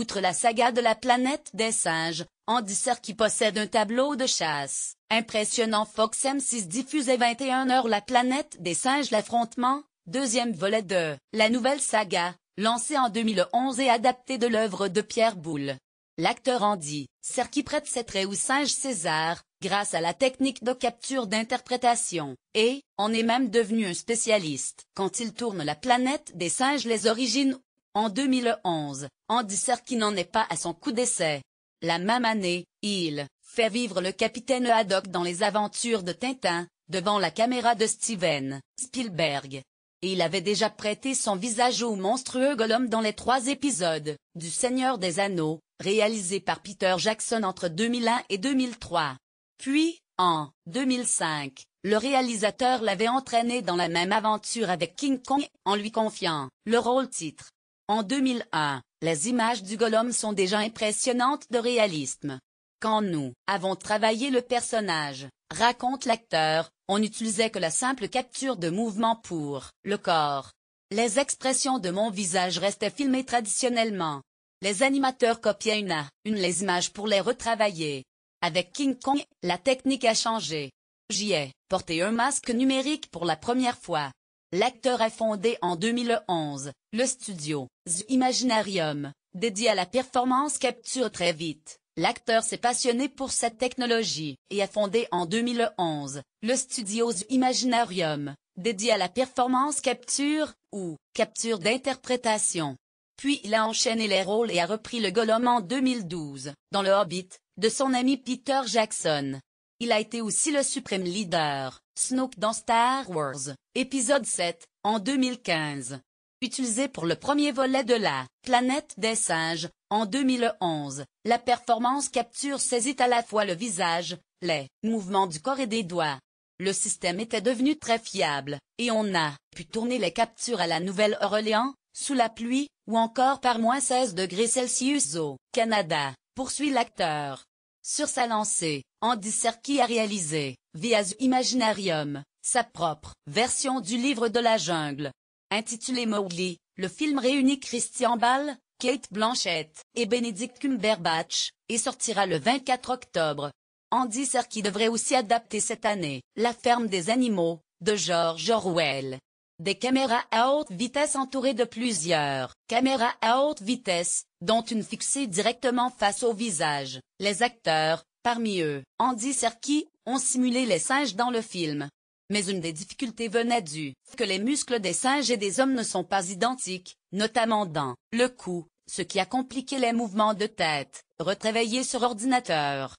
Outre la saga de la planète des singes, Andy Serkis possède un tableau de chasse. Impressionnant Fox M6 diffusait 21h La planète des singes L'affrontement, deuxième volet de La nouvelle saga, lancée en 2011 et adaptée de l'œuvre de Pierre Boulle. L'acteur Andy Serre prête ses traits au singe César, grâce à la technique de capture d'interprétation, et en est même devenu un spécialiste. Quand il tourne La planète des singes Les origines en 2011, Andy qui n'en est pas à son coup d'essai. La même année, il fait vivre le capitaine Haddock dans les aventures de Tintin, devant la caméra de Steven Spielberg. Et il avait déjà prêté son visage au monstrueux Gollum dans les trois épisodes du Seigneur des Anneaux, réalisé par Peter Jackson entre 2001 et 2003. Puis, en 2005, le réalisateur l'avait entraîné dans la même aventure avec King Kong, en lui confiant le rôle titre. En 2001, les images du golem sont déjà impressionnantes de réalisme. Quand nous avons travaillé le personnage, raconte l'acteur, on n'utilisait que la simple capture de mouvement pour le corps. Les expressions de mon visage restaient filmées traditionnellement. Les animateurs copiaient une à une les images pour les retravailler. Avec King Kong, la technique a changé. J'y ai porté un masque numérique pour la première fois. L'acteur a fondé en 2011 le studio The Imaginarium, dédié à la performance capture très vite. L'acteur s'est passionné pour cette technologie et a fondé en 2011 le studio The Imaginarium, dédié à la performance capture ou capture d'interprétation. Puis il a enchaîné les rôles et a repris le golem en 2012 dans Le Hobbit de son ami Peter Jackson. Il a été aussi le suprême leader, Snoke dans Star Wars, épisode 7, en 2015. Utilisé pour le premier volet de la Planète des singes, en 2011, la performance capture saisit à la fois le visage, les mouvements du corps et des doigts. Le système était devenu très fiable, et on a pu tourner les captures à la Nouvelle-Orléans, sous la pluie, ou encore par moins 16 degrés Celsius au Canada, poursuit l'acteur. Sur sa lancée, Andy Serki a réalisé, via Imaginarium, sa propre version du livre de la jungle. Intitulé Mowgli, le film réunit Christian Ball, Kate Blanchett et Benedict Cumberbatch, et sortira le 24 octobre. Andy Serki devrait aussi adapter cette année La ferme des animaux, de George Orwell. Des caméras à haute vitesse entourées de plusieurs caméras à haute vitesse, dont une fixée directement face au visage. Les acteurs, Parmi eux, Andy Serki, ont simulé les singes dans le film. Mais une des difficultés venait du fait que les muscles des singes et des hommes ne sont pas identiques, notamment dans le cou, ce qui a compliqué les mouvements de tête, retréveillés sur ordinateur.